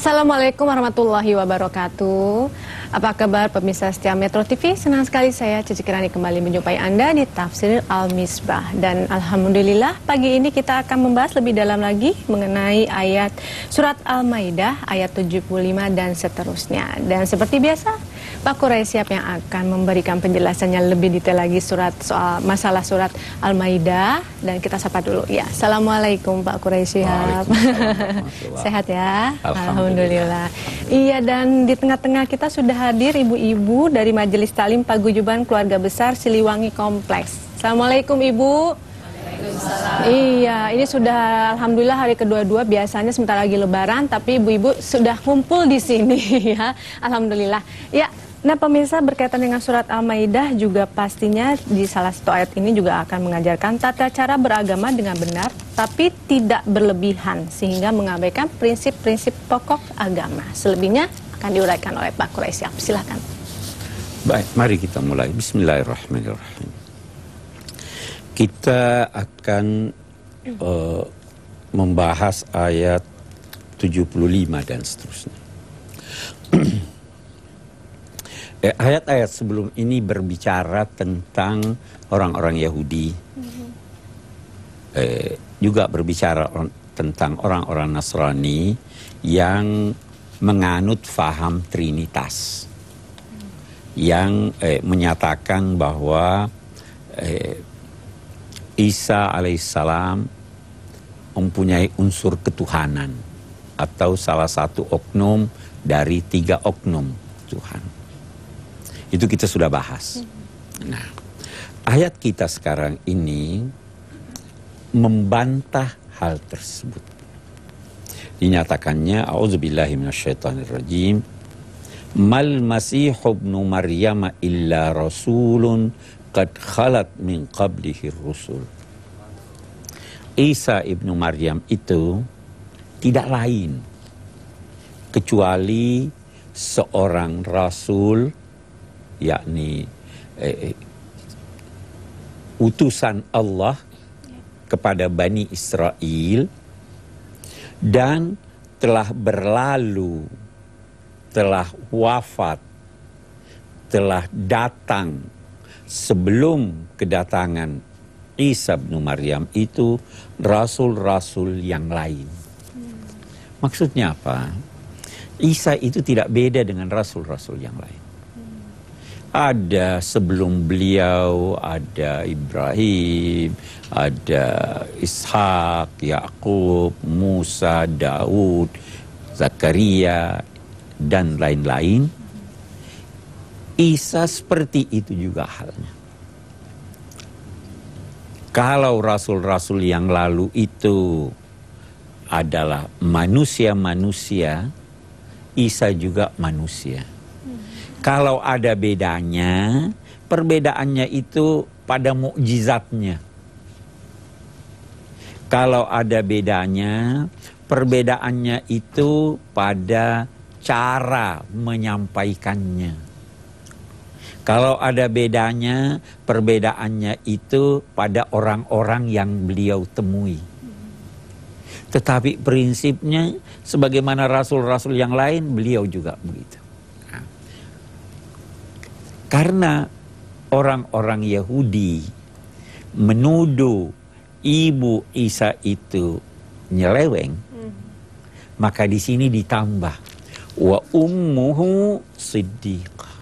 Assalamualaikum warahmatullahi wabarakatuh. Apa kabar pemirsa setia Metro TV? Senang sekali saya Cici Kirani kembali menjumpai Anda di Tafsir Al-Misbah. Dan Alhamdulillah pagi ini kita akan membahas lebih dalam lagi mengenai ayat surat Al-Maidah ayat 75 dan seterusnya. Dan seperti biasa Pak Kurai siap yang akan memberikan penjelasannya lebih detail lagi surat soal masalah surat Al-Maidah dan kita sapa dulu. Ya, Assalamualaikum Pak Kurai siap. Sehat ya? Alhamdulillah. Alhamdulillah. Iya dan di tengah-tengah kita sudah hadir ibu-ibu dari Majelis Talim Paguyuban Keluarga Besar Siliwangi Kompleks. Assalamualaikum Ibu. Iya, ini sudah alhamdulillah hari kedua-dua biasanya sebentar lagi lebaran tapi ibu-ibu sudah kumpul di sini ya. Alhamdulillah. Ya, Nah pemirsa berkaitan dengan surat Al-Maidah juga pastinya di salah satu ayat ini juga akan mengajarkan tata cara beragama dengan benar tapi tidak berlebihan sehingga mengabaikan prinsip-prinsip pokok agama. Selebihnya akan diuraikan oleh Pak Quraisy. Silahkan. Baik, mari kita mulai. Bismillahirrahmanirrahim. Kita akan uh, membahas ayat 75 dan seterusnya. Eh, ayat-ayat sebelum ini berbicara tentang orang-orang Yahudi, mm-hmm. eh, juga berbicara tentang orang-orang Nasrani yang menganut faham Trinitas, mm-hmm. yang eh, menyatakan bahwa eh, Isa alaihissalam mempunyai unsur ketuhanan atau salah satu oknum dari tiga oknum Tuhan. Itu kita sudah bahas. Nah, ayat kita sekarang ini membantah hal tersebut. Dinyatakannya auzubillahi minasyaitonirrajim Mal Masih ibn Maryam illa rasulun qad khalat min qablihi rusul. Isa ibnu Maryam itu tidak lain kecuali seorang rasul yakni eh, eh, utusan Allah kepada Bani Israel dan telah berlalu, telah wafat, telah datang sebelum kedatangan Isa bin Maryam itu rasul-rasul yang lain. Hmm. Maksudnya apa? Isa itu tidak beda dengan rasul-rasul yang lain. Ada sebelum beliau, ada Ibrahim, ada Ishak, Yakub, Musa, Daud, Zakaria, dan lain-lain. Isa seperti itu juga halnya. Kalau rasul-rasul yang lalu itu adalah manusia-manusia, Isa juga manusia. Kalau ada bedanya, perbedaannya itu pada mukjizatnya. Kalau ada bedanya, perbedaannya itu pada cara menyampaikannya. Kalau ada bedanya, perbedaannya itu pada orang-orang yang beliau temui. Tetapi prinsipnya sebagaimana rasul-rasul yang lain beliau juga begitu. Karena orang-orang Yahudi menuduh ibu Isa itu nyeleweng, hmm. maka di sini ditambah wa ummuhu siddiqah.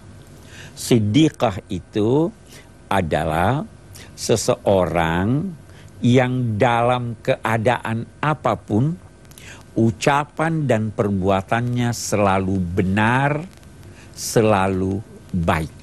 Siddiqah itu adalah seseorang yang dalam keadaan apapun ucapan dan perbuatannya selalu benar, selalu baik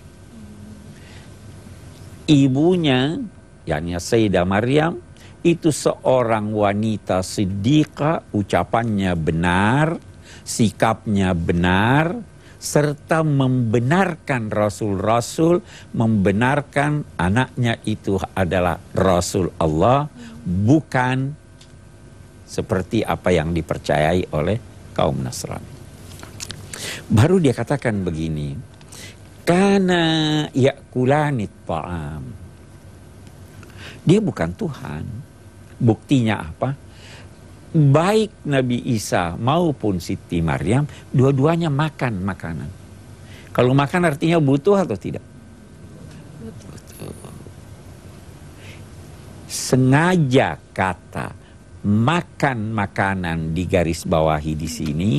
ibunya, yakni Sayyidah Maryam, itu seorang wanita sedika, ucapannya benar, sikapnya benar, serta membenarkan rasul-rasul, membenarkan anaknya itu adalah rasul Allah, bukan seperti apa yang dipercayai oleh kaum Nasrani. Baru dia katakan begini, Kana yakulanit paham? Dia bukan Tuhan. Buktinya apa? Baik Nabi Isa maupun Siti Maryam, dua-duanya makan makanan. Kalau makan artinya butuh atau tidak? Butuh. Sengaja kata makan makanan di garis bawahi di sini.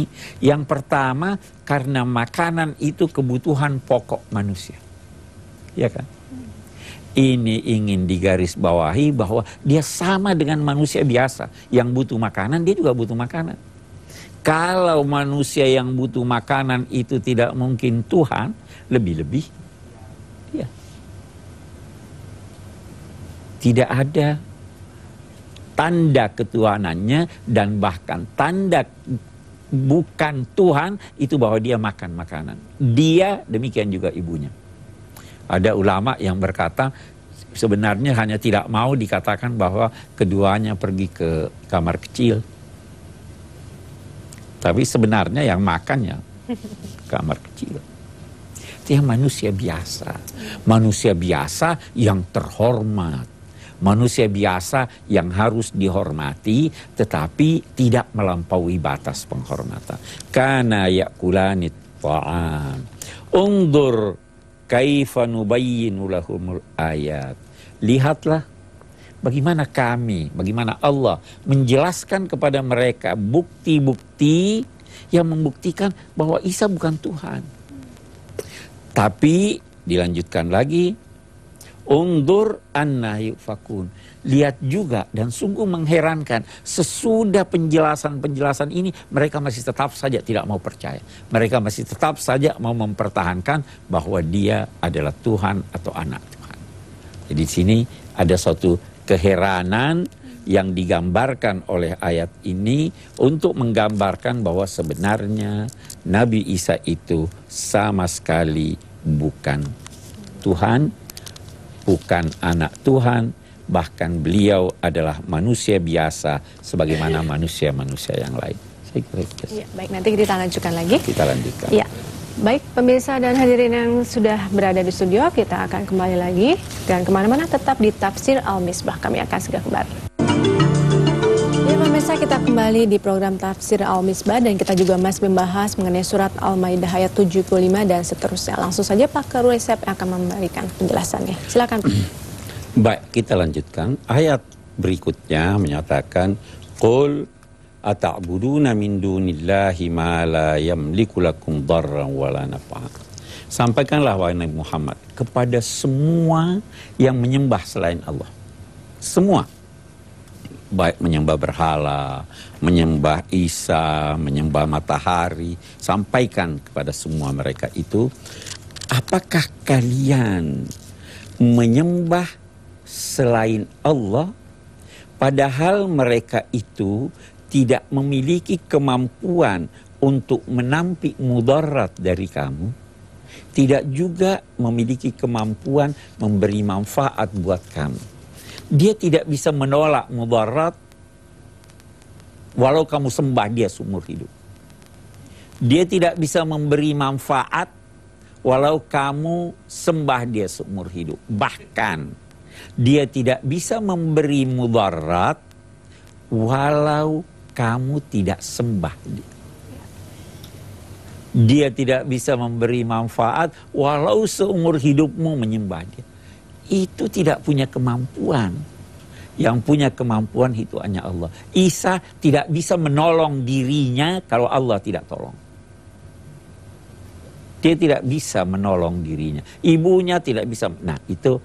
Yang pertama karena makanan itu kebutuhan pokok manusia. Ya kan? Ini ingin digaris bawahi bahwa dia sama dengan manusia biasa. Yang butuh makanan, dia juga butuh makanan. Kalau manusia yang butuh makanan itu tidak mungkin Tuhan, lebih-lebih. Ya. Tidak ada tanda ketuhanannya dan bahkan tanda bukan Tuhan itu bahwa dia makan makanan. Dia demikian juga ibunya. Ada ulama yang berkata sebenarnya hanya tidak mau dikatakan bahwa keduanya pergi ke kamar kecil. Tapi sebenarnya yang makannya kamar kecil. Dia manusia biasa. Manusia biasa yang terhormat manusia biasa yang harus dihormati tetapi tidak melampaui batas penghormatan. Kana Yakulani ta'am. Undur kaifa nubayyinu lahumul ayat. Lihatlah bagaimana kami, bagaimana Allah menjelaskan kepada mereka bukti-bukti yang membuktikan bahwa Isa bukan Tuhan. Tapi dilanjutkan lagi Undur anna yufakun. Lihat juga dan sungguh mengherankan sesudah penjelasan-penjelasan ini mereka masih tetap saja tidak mau percaya. Mereka masih tetap saja mau mempertahankan bahwa dia adalah Tuhan atau anak Tuhan. Jadi di sini ada suatu keheranan yang digambarkan oleh ayat ini untuk menggambarkan bahwa sebenarnya Nabi Isa itu sama sekali bukan Tuhan bukan anak Tuhan, bahkan beliau adalah manusia biasa sebagaimana manusia-manusia yang lain. Saya kira itu. Ya, baik, nanti kita lanjutkan lagi. Kita lanjutkan. Ya. Baik, pemirsa dan hadirin yang sudah berada di studio, kita akan kembali lagi. Dan kemana-mana tetap di Tafsir Al-Misbah. Kami akan segera kembali. Kembali di program Tafsir Al-Misbah dan kita juga masih membahas mengenai surat Al-Maidah ayat 75 dan seterusnya. Langsung saja Pak Karuresep akan memberikan penjelasannya. Silakan. Baik, kita lanjutkan. Ayat berikutnya menyatakan Qul ata'buduna min dunillahi ma la yamliku lakum darran la nafa'a. Sampaikanlah wahai Nabi Muhammad kepada semua yang menyembah selain Allah. Semua baik menyembah berhala, menyembah Isa, menyembah matahari, sampaikan kepada semua mereka itu, apakah kalian menyembah selain Allah padahal mereka itu tidak memiliki kemampuan untuk menampik mudarat dari kamu, tidak juga memiliki kemampuan memberi manfaat buat kamu. Dia tidak bisa menolak mudarat walau kamu sembah dia seumur hidup. Dia tidak bisa memberi manfaat walau kamu sembah dia seumur hidup. Bahkan dia tidak bisa memberi mudarat walau kamu tidak sembah dia. Dia tidak bisa memberi manfaat walau seumur hidupmu menyembah dia itu tidak punya kemampuan. Yang punya kemampuan itu hanya Allah. Isa tidak bisa menolong dirinya kalau Allah tidak tolong. Dia tidak bisa menolong dirinya. Ibunya tidak bisa. Nah itu,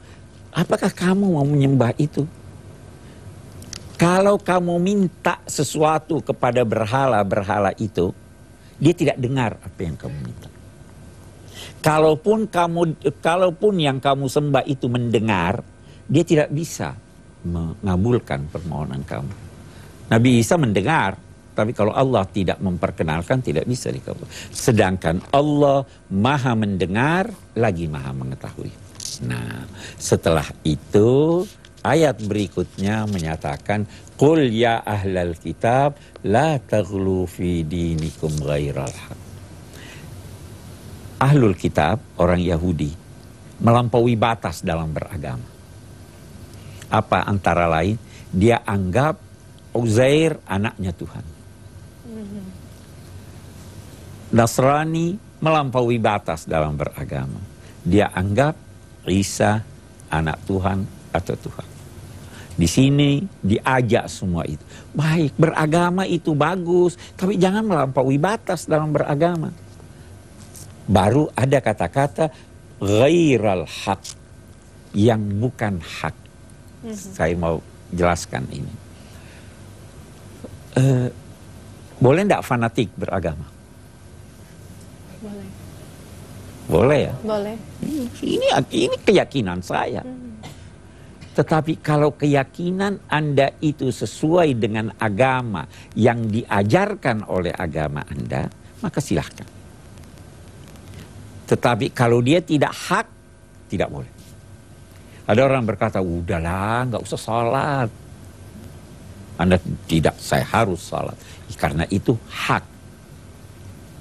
apakah kamu mau menyembah itu? Kalau kamu minta sesuatu kepada berhala-berhala itu, dia tidak dengar apa yang kamu minta. Kalaupun kamu kalaupun yang kamu sembah itu mendengar, dia tidak bisa mengabulkan permohonan kamu. Nabi Isa mendengar, tapi kalau Allah tidak memperkenalkan tidak bisa dikabul. Sedangkan Allah maha mendengar lagi maha mengetahui. Nah setelah itu ayat berikutnya menyatakan Qul ya ahlal kitab la taghlu fi dinikum ghairal haq ahlul kitab, orang Yahudi, melampaui batas dalam beragama. Apa antara lain? Dia anggap Uzair anaknya Tuhan. Nasrani melampaui batas dalam beragama. Dia anggap Isa anak Tuhan atau Tuhan. Di sini diajak semua itu. Baik, beragama itu bagus, tapi jangan melampaui batas dalam beragama. Baru ada kata-kata ghairal hak yang bukan hak. Mm -hmm. Saya mau jelaskan ini. E, boleh tidak fanatik beragama? Boleh. Boleh ya? Boleh. Ini ini keyakinan saya. Hmm. Tetapi kalau keyakinan Anda itu sesuai dengan agama yang diajarkan oleh agama Anda, maka silahkan. Tetapi kalau dia tidak hak, tidak boleh. Ada orang berkata, udahlah nggak usah sholat. Anda tidak, saya harus sholat. Karena itu hak.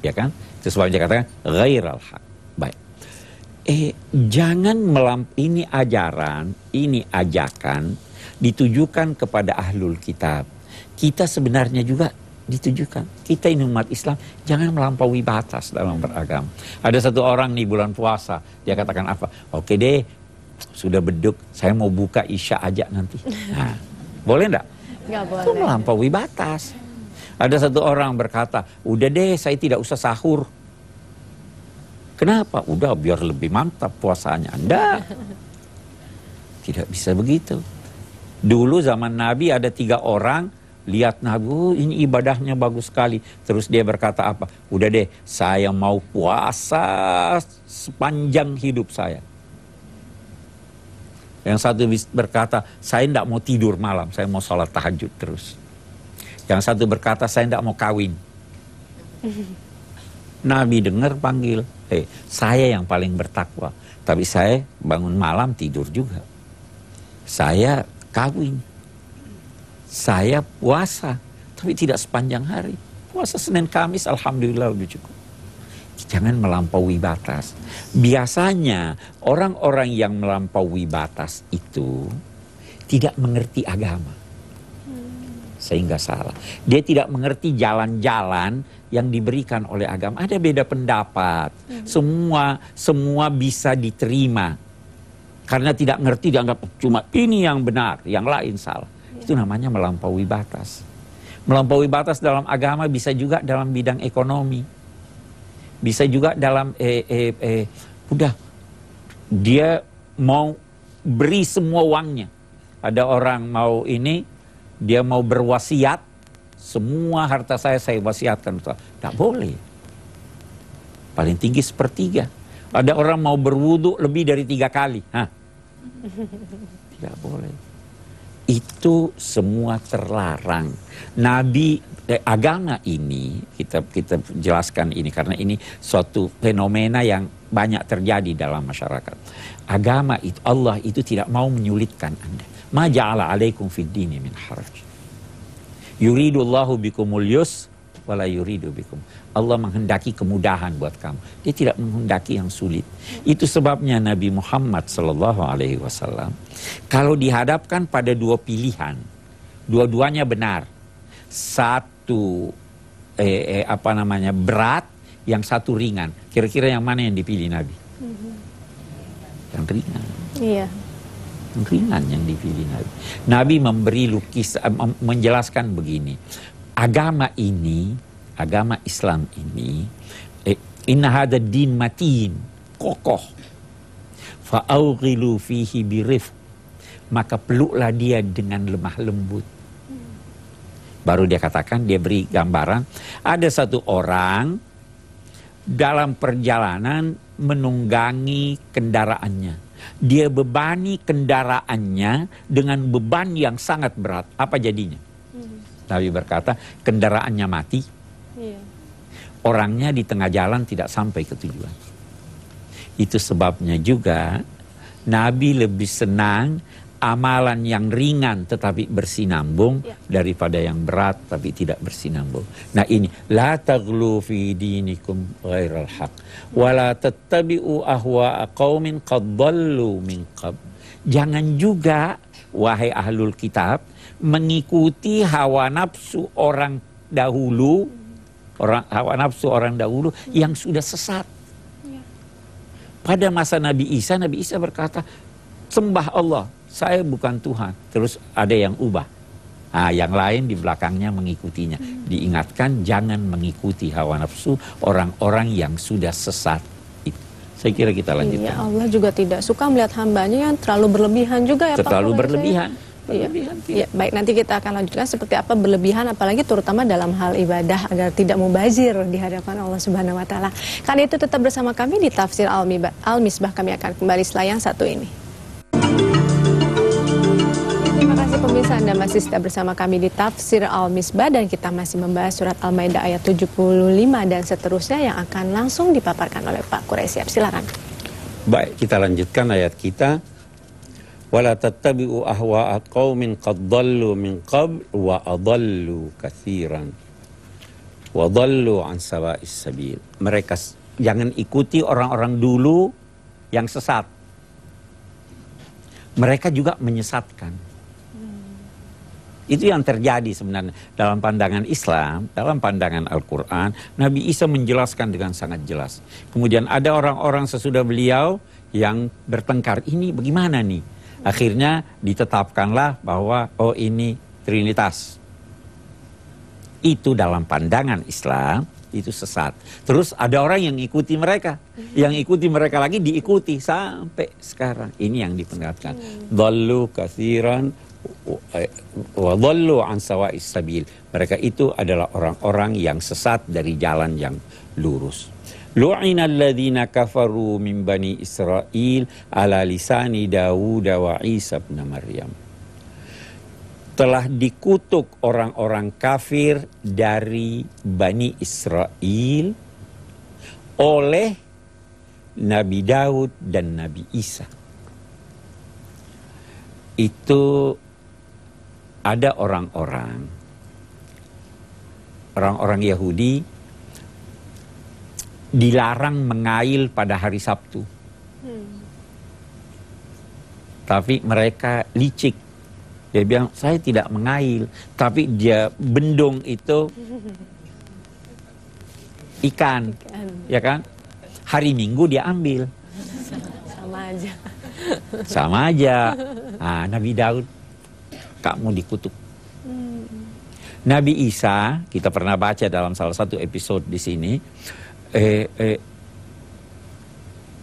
Ya kan? Sesuai yang katakan, gairal hak. Baik. Eh, jangan melamp ini ajaran, ini ajakan ditujukan kepada ahlul kitab. Kita sebenarnya juga ditujukan. Kita ini umat Islam jangan melampaui batas dalam beragam Ada satu orang nih bulan puasa, dia katakan apa? Oke deh, sudah beduk, saya mau buka isya aja nanti. Nah, boleh enggak? nggak boleh. Itu melampaui batas. Ada satu orang berkata, udah deh saya tidak usah sahur. Kenapa? Udah biar lebih mantap puasanya. Anda tidak bisa begitu. Dulu zaman Nabi ada tiga orang lihat Nabi, ini ibadahnya bagus sekali. Terus dia berkata apa? Udah deh, saya mau puasa sepanjang hidup saya. Yang satu berkata, saya tidak mau tidur malam, saya mau sholat tahajud terus. Yang satu berkata, saya tidak mau kawin. Nabi dengar panggil, hey, eh, saya yang paling bertakwa. Tapi saya bangun malam tidur juga. Saya kawin saya puasa, tapi tidak sepanjang hari. Puasa Senin Kamis, Alhamdulillah udah cukup. Jangan melampaui batas. Biasanya orang-orang yang melampaui batas itu tidak mengerti agama. Sehingga salah. Dia tidak mengerti jalan-jalan yang diberikan oleh agama. Ada beda pendapat. Hmm. Semua semua bisa diterima. Karena tidak ngerti dianggap cuma ini yang benar, yang lain salah itu namanya melampaui batas. Melampaui batas dalam agama bisa juga dalam bidang ekonomi. Bisa juga dalam eh, eh, eh, udah dia mau beri semua uangnya. Ada orang mau ini, dia mau berwasiat, semua harta saya saya wasiatkan. Tidak boleh. Paling tinggi sepertiga. Ada orang mau berwudu lebih dari tiga kali. Hah? Tidak boleh itu semua terlarang. Nabi eh, agama ini kita kita jelaskan ini karena ini suatu fenomena yang banyak terjadi dalam masyarakat. Agama itu Allah itu tidak mau menyulitkan Anda. Ma ja'ala alaikum fid dini min haraj. Yuridullahu bikumul yus wala yuridu bikum Allah menghendaki kemudahan buat kamu. Dia tidak menghendaki yang sulit. Itu sebabnya Nabi Muhammad sallallahu Alaihi Wasallam kalau dihadapkan pada dua pilihan, dua-duanya benar. Satu eh, eh, apa namanya berat, yang satu ringan. Kira-kira yang mana yang dipilih Nabi? Mm-hmm. Yang ringan. Iya. Yang ringan yang dipilih Nabi. Nabi memberi lukis, eh, menjelaskan begini. Agama ini agama Islam ini eh, inna hada din matin kokoh fa'aughilu fihi birif maka peluklah dia dengan lemah lembut baru dia katakan dia beri gambaran ada satu orang dalam perjalanan menunggangi kendaraannya dia bebani kendaraannya dengan beban yang sangat berat. Apa jadinya? Hmm. Nabi berkata, kendaraannya mati, Yeah. Orangnya di tengah jalan tidak sampai ke tujuan. Itu sebabnya juga Nabi lebih senang amalan yang ringan tetapi bersinambung yeah. daripada yang berat tapi tidak bersinambung. Nah ini la taglu fi dinikum ghairal haq wa la tattabi'u ahwa'a qaumin qad dallu min qabl. Jangan juga wahai ahlul kitab mengikuti hawa nafsu orang dahulu orang hawa nafsu orang dahulu yang sudah sesat. Ya. Pada masa Nabi Isa, Nabi Isa berkata, sembah Allah, saya bukan Tuhan. Terus ada yang ubah. Nah, yang lain di belakangnya mengikutinya. Hmm. Diingatkan jangan mengikuti hawa nafsu orang-orang yang sudah sesat. Saya kira kita iya, lanjutkan. Ya Allah juga tidak suka melihat hambanya yang terlalu berlebihan juga ya terlalu Pak. Terlalu ya. berlebihan. Saya Iya. berlebihan iya. Baik, nanti kita akan lanjutkan seperti apa berlebihan apalagi terutama dalam hal ibadah agar tidak mubazir di hadapan Allah Subhanahu wa taala. Karena itu tetap bersama kami di Tafsir Al-Misbah. kami akan kembali selayang satu ini. pemirsa Anda masih setia bersama kami di Tafsir Al-Misbah dan kita masih membahas surat Al-Maidah ayat 75 dan seterusnya yang akan langsung dipaparkan oleh Pak Quraisyab. Silakan. Baik, kita lanjutkan ayat kita wala tattabi'u ahwa'a qaumin qad dhallu min qabl wa adallu katsiran wa dhallu an sawa'is sabil. Mereka jangan ikuti orang-orang dulu yang sesat. Mereka juga menyesatkan. Itu yang terjadi sebenarnya dalam pandangan Islam, dalam pandangan Al-Quran. Nabi Isa menjelaskan dengan sangat jelas. Kemudian ada orang-orang sesudah beliau yang bertengkar. Ini bagaimana nih? Akhirnya ditetapkanlah bahwa oh ini Trinitas. Itu dalam pandangan Islam itu sesat. Terus ada orang yang ikuti mereka, mm-hmm. yang ikuti mereka lagi diikuti sampai sekarang. Ini yang diperlihatkan. Mm. Dallu kathiran wa eh, dallu an sawa'is sabil. Mereka itu adalah orang-orang yang sesat dari jalan yang lurus. Lu'ina alladhina kafaru min bani Israel ala lisani Dawud wa Isa bin Maryam. Telah dikutuk orang-orang kafir dari Bani Israel oleh Nabi Daud dan Nabi Isa. Itu ada orang-orang orang-orang Yahudi dilarang mengail pada hari Sabtu. Hmm. Tapi mereka licik. Dia bilang, saya tidak mengail. Tapi dia bendung itu ikan. ikan. Ya kan? Hari Minggu dia ambil. Sama aja. Sama aja. Nah, Nabi Daud, kamu dikutuk. Hmm. Nabi Isa, kita pernah baca dalam salah satu episode di sini Eh, eh,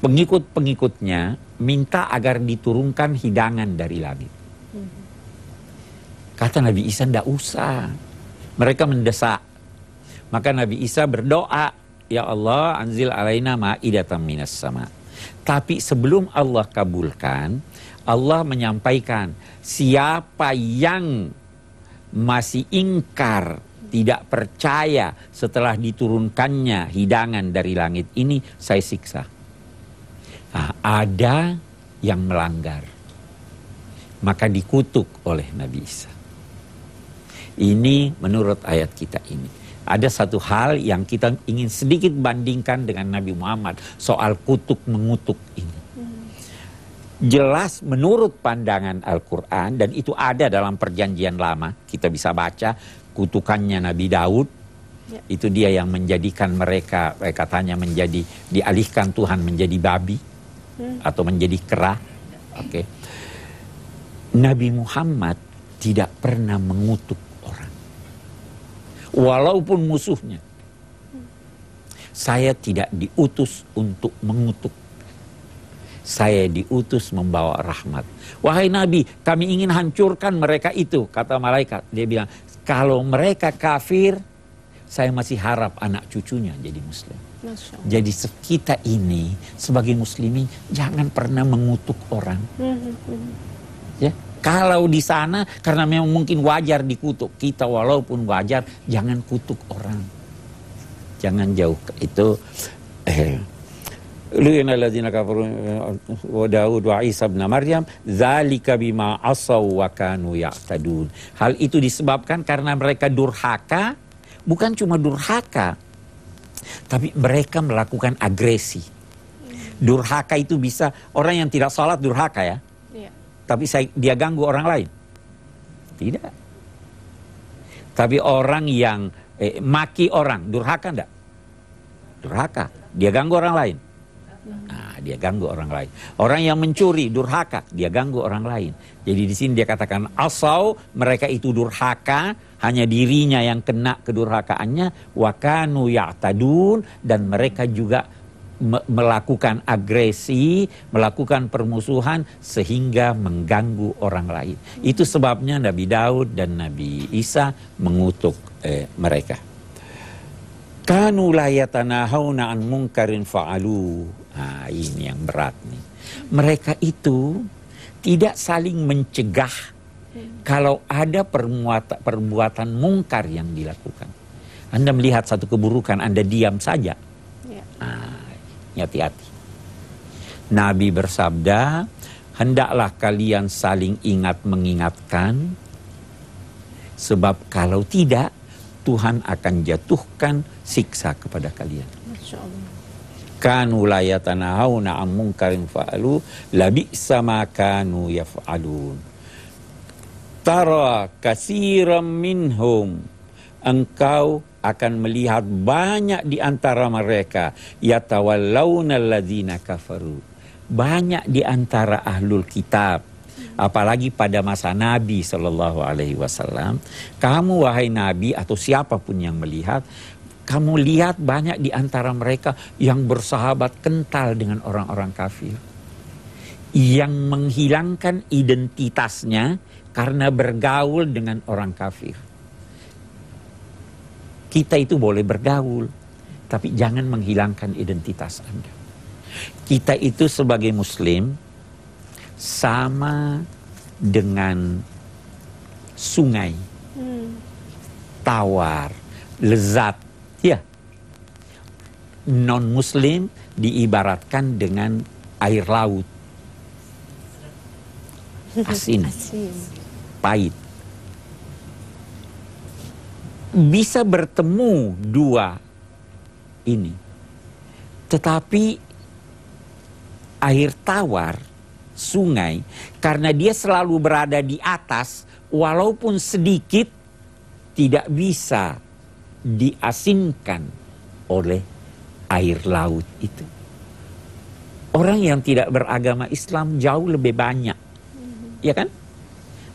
pengikut-pengikutnya minta agar diturunkan hidangan dari langit. Hmm. Kata Nabi Isa, tidak usah. Mereka mendesak. Maka Nabi Isa berdoa, Ya Allah, anzil alaina ma'idatan minas sama. Tapi sebelum Allah kabulkan, Allah menyampaikan, siapa yang masih ingkar tidak percaya setelah diturunkannya hidangan dari langit ini saya siksa. Nah, ada yang melanggar. Maka dikutuk oleh Nabi Isa. Ini menurut ayat kita ini. Ada satu hal yang kita ingin sedikit bandingkan dengan Nabi Muhammad soal kutuk mengutuk ini. Jelas menurut pandangan Al-Quran dan itu ada dalam perjanjian lama kita bisa baca kutukannya Nabi Daud ya. itu dia yang menjadikan mereka eh, katanya menjadi dialihkan Tuhan menjadi babi hmm. atau menjadi kera oke okay. Nabi Muhammad tidak pernah mengutuk orang walaupun musuhnya saya tidak diutus untuk mengutuk saya diutus membawa rahmat. Wahai Nabi, kami ingin hancurkan mereka itu, kata malaikat. Dia bilang, kalau mereka kafir, saya masih harap anak cucunya jadi muslim. Jadi kita ini sebagai muslimi jangan pernah mengutuk orang. Mm-hmm. Ya, kalau di sana karena memang mungkin wajar dikutuk kita walaupun wajar jangan kutuk orang jangan jauh itu eh, لئن الذين كفروا وداود وعيسى بن مريم ذلك بما عصوا وكانوا يعتدون hal itu disebabkan karena mereka durhaka bukan cuma durhaka tapi mereka melakukan agresi durhaka itu bisa orang yang tidak salat durhaka ya, ya. tapi saya, dia ganggu orang lain tidak tapi orang yang eh, maki orang durhaka enggak durhaka dia ganggu orang lain Nah, dia ganggu orang lain. Orang yang mencuri durhaka, dia ganggu orang lain. Jadi di sini dia katakan asau mereka itu durhaka, hanya dirinya yang kena kedurhakaannya wakanu ya'tadun dan mereka juga me melakukan agresi, melakukan permusuhan sehingga mengganggu orang lain. Itu sebabnya Nabi Daud dan Nabi Isa mengutuk eh, mereka. Kanu la yatanahawna an fa'alu Nah, ini yang berat nih. Mereka itu tidak saling mencegah kalau ada permuatan, perbuatan mungkar yang dilakukan. Anda melihat satu keburukan, Anda diam saja. Ya. hati ah, hati-hati. Nabi bersabda, hendaklah kalian saling ingat mengingatkan, sebab kalau tidak, Tuhan akan jatuhkan siksa kepada kalian. Masya Allah kanu la yatanahawna an munkarin fa'alu labisa ma kanu yaf'alun tara kasiram minhum engkau akan melihat banyak di antara mereka yatawallawna alladzina kafaru banyak di antara ahlul kitab apalagi pada masa Nabi sallallahu Alaihi Wasallam, kamu wahai Nabi atau siapapun yang melihat, kamu lihat banyak di antara mereka yang bersahabat kental dengan orang-orang kafir. Yang menghilangkan identitasnya karena bergaul dengan orang kafir. Kita itu boleh bergaul, tapi jangan menghilangkan identitas Anda. Kita itu sebagai muslim sama dengan sungai. Hmm. Tawar, lezat, Ya. Non-muslim diibaratkan dengan air laut. Asin. Asin. Pahit. Bisa bertemu dua ini. Tetapi air tawar sungai karena dia selalu berada di atas walaupun sedikit tidak bisa diasinkan oleh air laut itu. Orang yang tidak beragama Islam jauh lebih banyak, ya kan?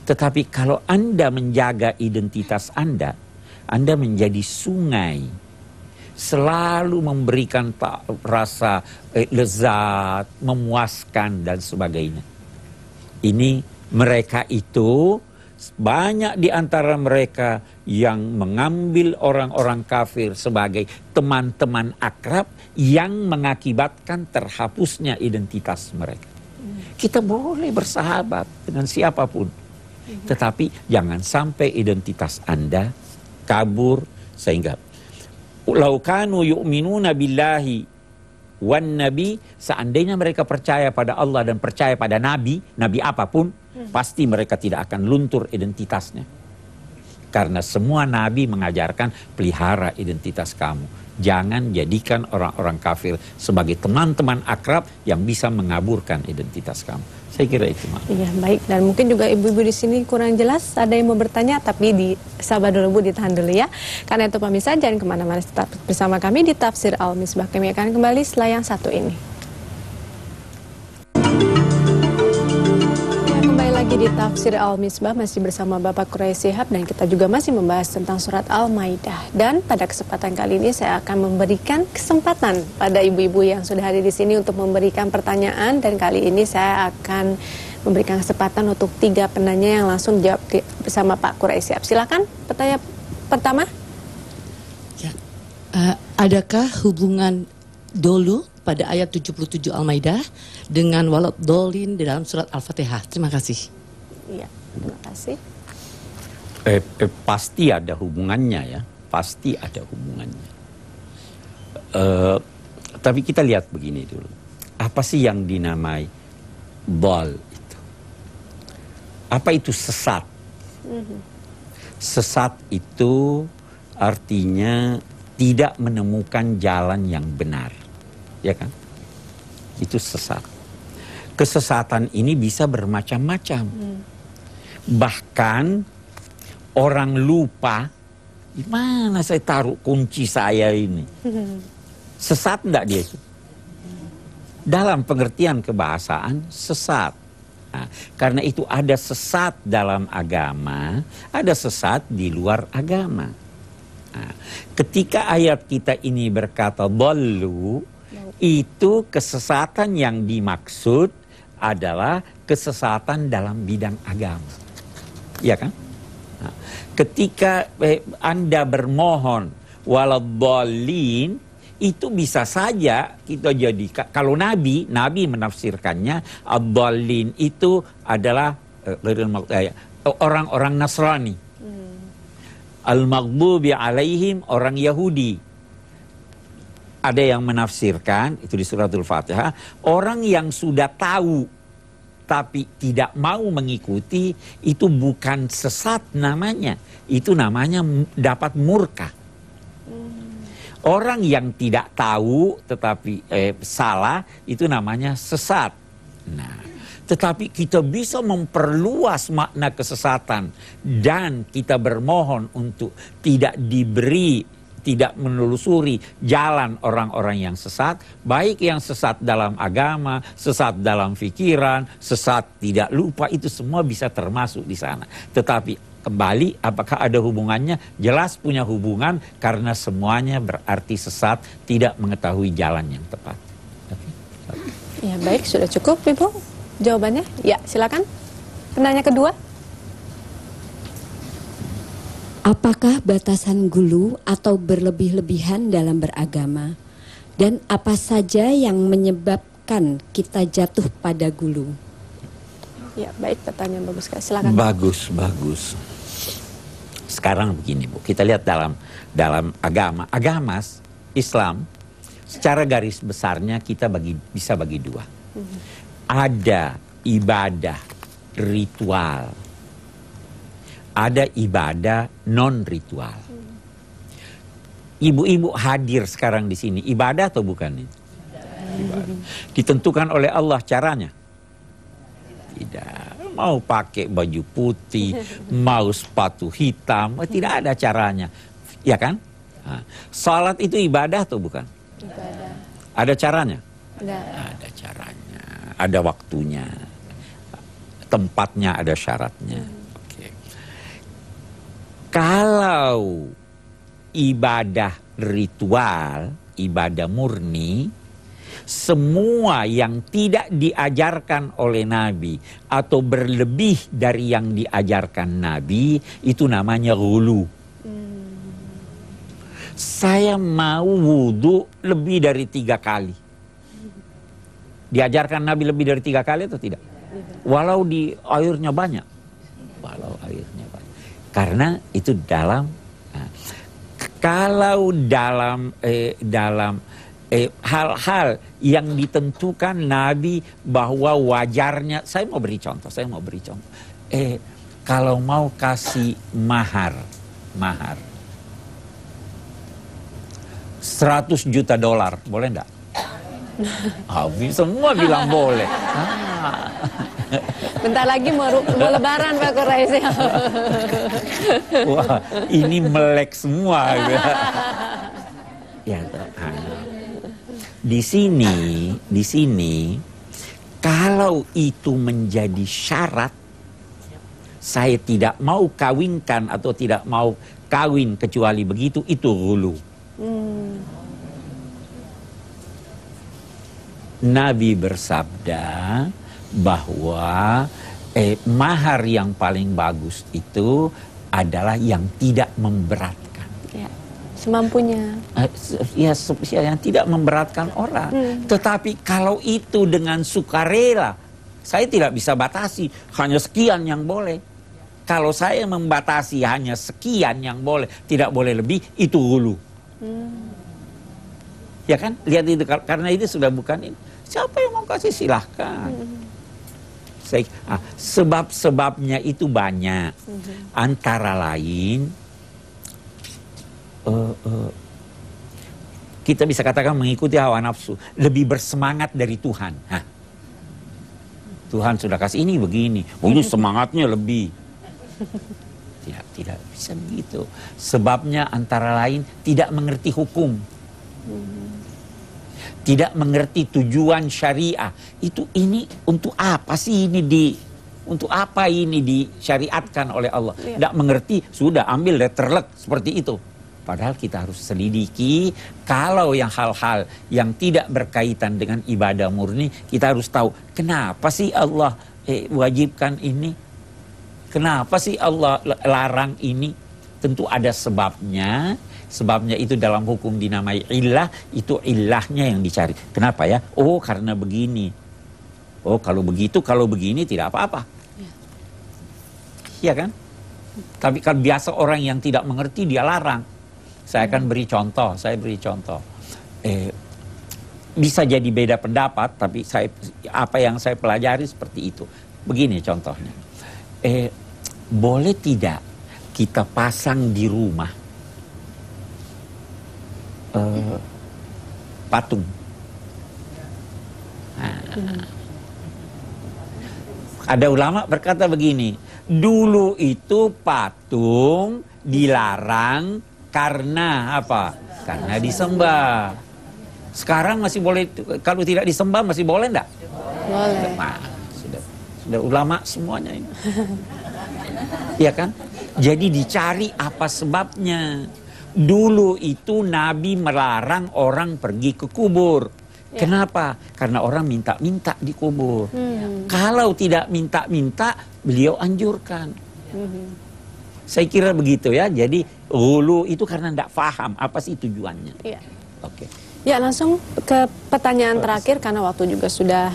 Tetapi kalau Anda menjaga identitas Anda, Anda menjadi sungai selalu memberikan rasa eh, lezat, memuaskan dan sebagainya. Ini mereka itu banyak di antara mereka yang mengambil orang-orang kafir sebagai teman-teman akrab yang mengakibatkan terhapusnya identitas mereka. Kita boleh bersahabat dengan siapapun, tetapi jangan sampai identitas Anda kabur sehingga laukanu yu'minuna billahi wan nabi seandainya mereka percaya pada Allah dan percaya pada nabi, nabi apapun, pasti mereka tidak akan luntur identitasnya. Karena semua nabi mengajarkan pelihara identitas kamu. Jangan jadikan orang-orang kafir sebagai teman-teman akrab yang bisa mengaburkan identitas kamu. Saya kira itu, Mak. Iya, baik. Dan mungkin juga ibu-ibu di sini kurang jelas, ada yang mau bertanya, tapi di sabar dulu, Bu, ditahan dulu ya. Karena itu, pemirsa, jangan kemana-mana, tetap bersama kami di Tafsir Al-Misbah. Kami akan kembali setelah yang satu ini. di Tafsir Al-Misbah masih bersama Bapak Kurai Sihab dan kita juga masih membahas tentang surat Al-Maidah. Dan pada kesempatan kali ini saya akan memberikan kesempatan pada ibu-ibu yang sudah hadir di sini untuk memberikan pertanyaan dan kali ini saya akan memberikan kesempatan untuk tiga penanya yang langsung jawab di, bersama Pak Kurai Sihab. Silakan pertanyaan pertama. Ya. Uh, adakah hubungan dulu pada ayat 77 Al-Maidah dengan walad dolin di dalam surat Al-Fatihah. Terima kasih. Iya, terima kasih. Eh, eh, pasti ada hubungannya ya, pasti ada hubungannya. Eh, tapi kita lihat begini dulu, apa sih yang dinamai bal itu? Apa itu sesat? Mm -hmm. Sesat itu artinya tidak menemukan jalan yang benar, ya kan? Itu sesat. Kesesatan ini bisa bermacam-macam. Mm Bahkan orang lupa di mana saya taruh kunci saya ini. Sesat enggak dia Dalam pengertian kebahasaan sesat. Nah, karena itu ada sesat dalam agama, ada sesat di luar agama. Nah, ketika ayat kita ini berkata bolu itu kesesatan yang dimaksud adalah kesesatan dalam bidang agama ya kan? Nah, ketika eh, Anda bermohon waladhalin itu bisa saja kita jadi kalau nabi nabi menafsirkannya adhalin itu adalah eh, eh, orang-orang Nasrani. Hmm. Al-maghdubi alaihim orang Yahudi ada yang menafsirkan itu di suratul Fatihah orang yang sudah tahu tapi tidak mau mengikuti itu bukan sesat namanya. Itu namanya dapat murka. Orang yang tidak tahu tetapi eh, salah itu namanya sesat. Nah, tetapi kita bisa memperluas makna kesesatan dan kita bermohon untuk tidak diberi tidak menelusuri jalan orang-orang yang sesat, baik yang sesat dalam agama, sesat dalam pikiran, sesat tidak lupa itu semua bisa termasuk di sana. Tetapi kembali apakah ada hubungannya jelas punya hubungan karena semuanya berarti sesat tidak mengetahui jalan yang tepat ya baik sudah cukup ibu jawabannya ya silakan penanya kedua Apakah batasan gulu atau berlebih-lebihan dalam beragama? Dan apa saja yang menyebabkan kita jatuh pada gulu? Ya, baik pertanyaan bagus Kak. Silakan. Bagus, bagus. Sekarang begini, Bu. Kita lihat dalam dalam agama, agama Islam secara garis besarnya kita bagi bisa bagi dua. Hmm. Ada ibadah ritual ada ibadah non ritual. Ibu-ibu hadir sekarang di sini, ibadah atau bukan ini? Ditentukan oleh Allah caranya. Tidak. Mau pakai baju putih, mau sepatu hitam, eh, tidak ada caranya. Ya kan? Nah, salat itu ibadah atau bukan? Ibadah. Ada caranya? Tidak. Ada caranya, ada waktunya. Tempatnya ada syaratnya. Hmm. Kalau ibadah ritual, ibadah murni, semua yang tidak diajarkan oleh Nabi atau berlebih dari yang diajarkan Nabi itu namanya hulu. Saya mau wudhu lebih dari tiga kali. Diajarkan Nabi lebih dari tiga kali atau tidak? Walau di airnya banyak. Karena itu dalam nah, kalau dalam eh, dalam eh, hal-hal eh, yang ditentukan Nabi bahwa wajarnya saya mau beri contoh, saya mau beri contoh. Eh kalau mau kasih mahar, mahar 100 juta dolar, boleh enggak? Ah, habis semua bilang boleh. Ah. Bentar lagi mau, mau lebaran Pak Quraisy. Wah, ini melek semua. ya, Di sini, di sini kalau itu menjadi syarat saya tidak mau kawinkan atau tidak mau kawin kecuali begitu itu hulu. Hmm. Nabi bersabda bahwa eh, mahar yang paling bagus itu adalah yang tidak memberatkan. Ya, semampunya. Eh, ya, ya, yang tidak memberatkan orang. Hmm. Tetapi kalau itu dengan sukarela, saya tidak bisa batasi. Hanya sekian yang boleh. Kalau saya membatasi hanya sekian yang boleh, tidak boleh lebih, itu hulu. Hmm. Ya kan? Lihat itu karena itu sudah bukan ini Siapa yang mau kasih silahkan. Ah, sebab-sebabnya itu banyak. Mhm. Antara lain, uh, uh, kita bisa katakan mengikuti hawa nafsu. Lebih bersemangat dari Tuhan. Hah? Tuhan sudah kasih ini begini. ini semangatnya lebih. Tidak, ya, tidak bisa begitu. Sebabnya antara lain tidak mengerti hukum. Mhm tidak mengerti tujuan syariah itu ini untuk apa sih ini di untuk apa ini disyariatkan oleh Allah iya. tidak mengerti sudah ambil letterlek seperti itu padahal kita harus selidiki kalau yang hal-hal yang tidak berkaitan dengan ibadah murni kita harus tahu kenapa sih Allah eh, wajibkan ini kenapa sih Allah larang ini tentu ada sebabnya sebabnya itu dalam hukum dinamai ilah itu ilahnya yang dicari kenapa ya oh karena begini oh kalau begitu kalau begini tidak apa-apa ya. Iya kan tapi kan biasa orang yang tidak mengerti dia larang saya akan beri contoh saya beri contoh eh, bisa jadi beda pendapat tapi saya apa yang saya pelajari seperti itu begini contohnya eh, boleh tidak kita pasang di rumah uh, patung. Nah, ada ulama berkata begini, dulu itu patung dilarang karena apa? Karena disembah. Sekarang masih boleh, kalau tidak disembah masih boleh enggak? Boleh. Nah, sudah, sudah ulama semuanya ini. Iya kan? Jadi dicari apa sebabnya. Dulu itu Nabi melarang orang pergi ke kubur. Ya. Kenapa? Karena orang minta-minta di kubur. Hmm. Kalau tidak minta-minta, beliau anjurkan. Ya. Saya kira begitu ya. Jadi hulu itu karena tidak paham apa sih tujuannya. Ya. Oke. Okay. Ya langsung ke pertanyaan terakhir karena waktu juga sudah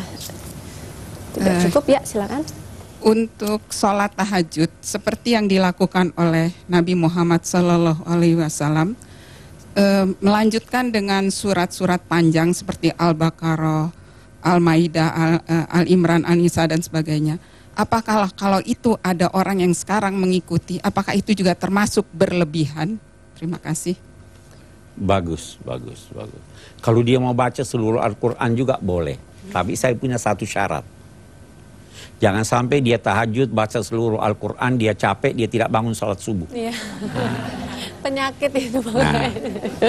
tidak eh. cukup. Ya silakan untuk sholat tahajud seperti yang dilakukan oleh Nabi Muhammad Sallallahu Alaihi Wasallam eh, melanjutkan dengan surat-surat panjang seperti Al-Baqarah, Al-Maidah, Al, eh, Imran, Al Anisa dan sebagainya. Apakah kalau itu ada orang yang sekarang mengikuti, apakah itu juga termasuk berlebihan? Terima kasih. Bagus, bagus, bagus. Kalau dia mau baca seluruh Al-Quran juga boleh. Hmm. Tapi saya punya satu syarat Jangan sampai dia tahajud, baca seluruh Al-Quran, dia capek, dia tidak bangun sholat subuh. Iya. Nah. Penyakit itu. Nah.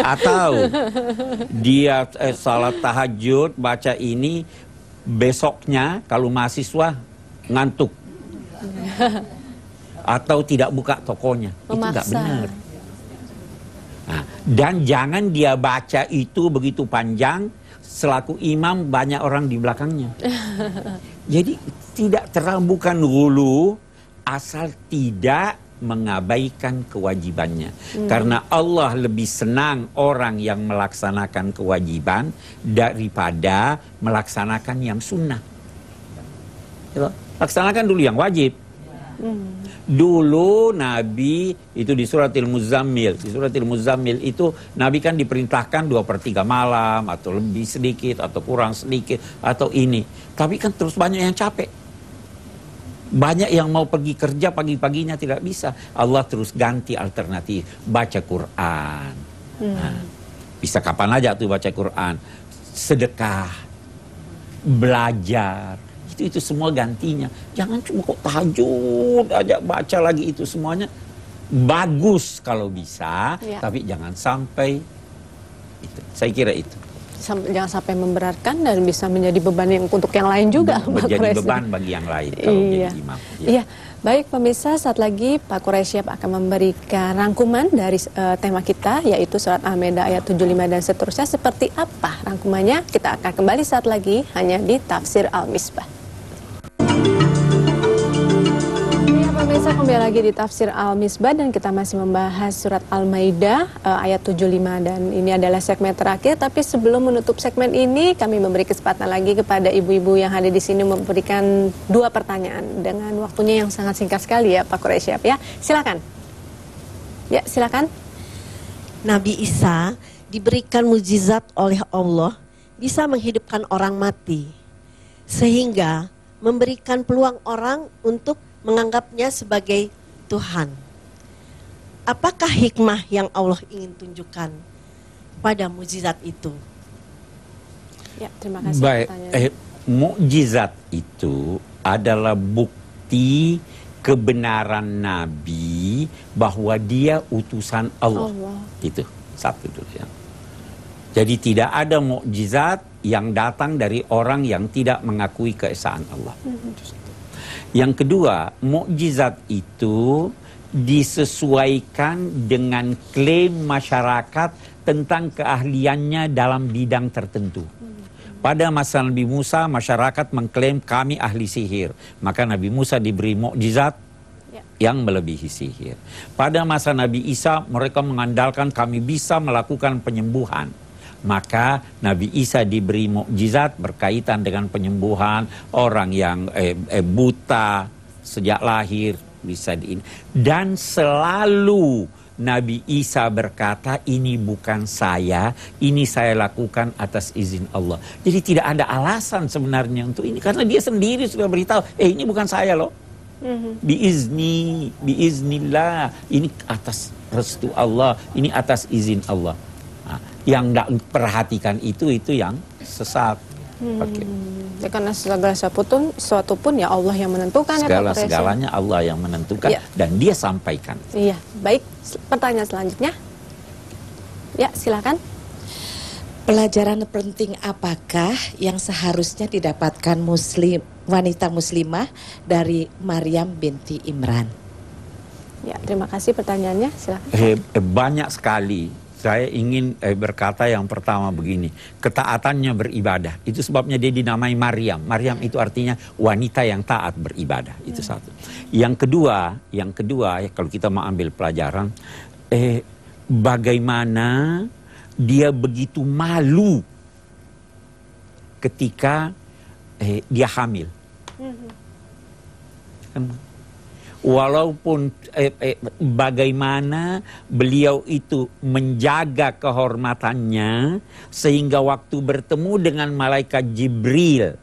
Atau dia eh, sholat tahajud, baca ini, besoknya kalau mahasiswa ngantuk. Atau tidak buka tokonya. Memaksa. Itu tidak benar. Nah, dan jangan dia baca itu begitu panjang, selaku imam banyak orang di belakangnya. Jadi tidak terambukan hulu asal tidak mengabaikan kewajibannya. Hmm. Karena Allah lebih senang orang yang melaksanakan kewajiban daripada melaksanakan yang sunnah. Ya laksanakan dulu yang wajib. Hmm. Dulu Nabi itu di surat Al-Muzammil. Di surat Al-Muzammil itu Nabi kan diperintahkan dua per tiga malam atau lebih sedikit atau kurang sedikit atau ini. Tapi kan terus banyak yang capek. Banyak yang mau pergi kerja pagi-paginya tidak bisa. Allah terus ganti alternatif. Baca Quran. Hmm. Nah, bisa kapan aja tuh baca Quran. Sedekah. Belajar itu itu semua gantinya. Jangan cuma kok tahajud aja baca lagi itu semuanya. Bagus kalau bisa, ya. tapi jangan sampai itu. Saya kira itu. Sam, jangan sampai memberatkan dan bisa menjadi beban yang untuk yang lain juga. Menjadi menjadi beban bagi yang lain kalau iya. jadi imam. Iya. iya. Baik pemirsa, saat lagi Pak Quraisyab akan memberikan rangkuman dari uh, tema kita yaitu surat Al-Maidah ayat 75 dan seterusnya seperti apa rangkumannya? Kita akan kembali saat lagi hanya di Tafsir Al-Misbah. Pemirsa kembali lagi di Tafsir Al-Misbah dan kita masih membahas surat Al-Maidah uh, ayat 75 dan ini adalah segmen terakhir tapi sebelum menutup segmen ini kami memberi kesempatan lagi kepada ibu-ibu yang ada di sini memberikan dua pertanyaan dengan waktunya yang sangat singkat sekali ya Pak Quraisyab ya. Silakan. Ya, silakan. Nabi Isa diberikan mujizat oleh Allah bisa menghidupkan orang mati sehingga memberikan peluang orang untuk menganggapnya sebagai Tuhan. Apakah hikmah yang Allah ingin tunjukkan pada mujizat itu? Ya, terima kasih. Baik, eh, mukjizat itu adalah bukti kebenaran Nabi bahwa dia utusan Allah. Allah. Itu satu dulu ya. Jadi tidak ada mukjizat yang datang dari orang yang tidak mengakui keesaan Allah. Mm -hmm. hmm yang kedua, mukjizat itu disesuaikan dengan klaim masyarakat tentang keahliannya dalam bidang tertentu. Pada masa Nabi Musa, masyarakat mengklaim kami ahli sihir. Maka Nabi Musa diberi mukjizat ya. yang melebihi sihir. Pada masa Nabi Isa, mereka mengandalkan kami bisa melakukan penyembuhan maka Nabi Isa diberi mukjizat berkaitan dengan penyembuhan orang yang eh, eh, buta sejak lahir bisa di dan selalu Nabi Isa berkata, "Ini bukan saya, ini saya lakukan atas izin Allah." Jadi tidak ada alasan sebenarnya untuk ini karena dia sendiri sudah beritahu, "Eh, ini bukan saya loh." Mm-hmm. Biizni, biiznillah, ini atas restu Allah, ini atas izin Allah. Yang tidak perhatikan itu itu yang sesat. Hmm. Okay. Ya, karena segala sesuatu, pun, sesuatu pun ya Allah yang menentukan. Ya, segala ya, segalanya Allah yang menentukan ya. dan Dia sampaikan. Iya, baik. Pertanyaan selanjutnya, ya silakan. Pelajaran penting apakah yang seharusnya didapatkan Muslim wanita Muslimah dari Maryam binti Imran? Ya, terima kasih pertanyaannya. Silakan. Eh, banyak sekali saya ingin eh, berkata yang pertama begini, ketaatannya beribadah. Itu sebabnya dia dinamai Maryam. Maryam itu artinya wanita yang taat beribadah. Itu hmm. satu. Yang kedua, yang kedua ya, kalau kita mau ambil pelajaran, eh, bagaimana dia begitu malu ketika eh, dia hamil. Hmm. Kan? walaupun eh, eh, bagaimana beliau itu menjaga kehormatannya sehingga waktu bertemu dengan malaikat Jibril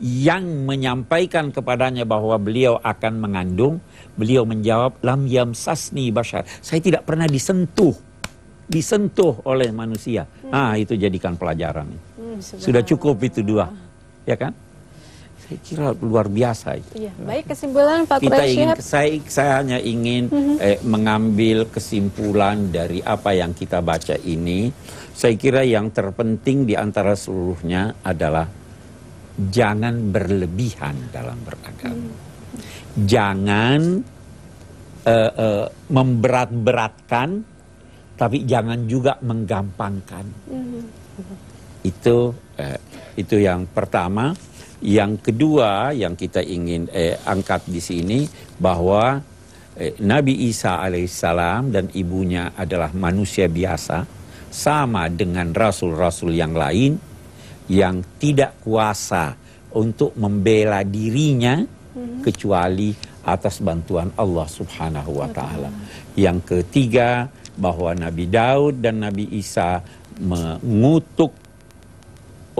yang menyampaikan kepadanya bahwa beliau akan mengandung, beliau menjawab lam yam sasni bashar. Saya tidak pernah disentuh, disentuh oleh manusia. Hmm. Ah itu jadikan pelajaran. Hmm, Sudah cukup itu dua, ya kan? saya kira luar biasa itu. Ya, baik kesimpulan Pak Kita ingin saya saya hanya ingin mm -hmm. eh, mengambil kesimpulan dari apa yang kita baca ini. Saya kira yang terpenting di antara seluruhnya adalah jangan berlebihan dalam beragama. Mm. Jangan eh, eh, memberat-beratkan tapi jangan juga menggampangkan. Mm -hmm. Itu eh, itu yang pertama. Yang kedua yang kita ingin eh, angkat di sini bahwa eh, Nabi Isa alaihissalam dan ibunya adalah manusia biasa sama dengan rasul-rasul yang lain yang tidak kuasa untuk membela dirinya hmm. kecuali atas bantuan Allah Subhanahu wa taala. Ya yang ketiga bahwa Nabi Daud dan Nabi Isa mengutuk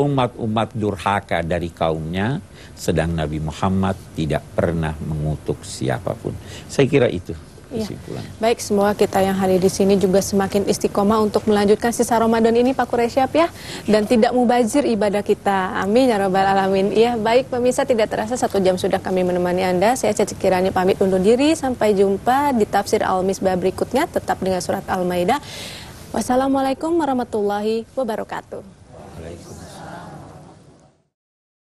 umat-umat durhaka dari kaumnya, sedang Nabi Muhammad tidak pernah mengutuk siapapun. Saya kira itu Ya. Baik, semua kita yang hadir di sini juga semakin istiqomah untuk melanjutkan sisa Ramadan ini Pak Kuresyap ya dan tidak mubazir ibadah kita. Amin ya rabbal alamin. Iya, baik pemirsa tidak terasa satu jam sudah kami menemani Anda. Saya Cece Kirani pamit undur diri sampai jumpa di tafsir Al-Misbah berikutnya tetap dengan surat Al-Maidah. Wassalamualaikum warahmatullahi wabarakatuh.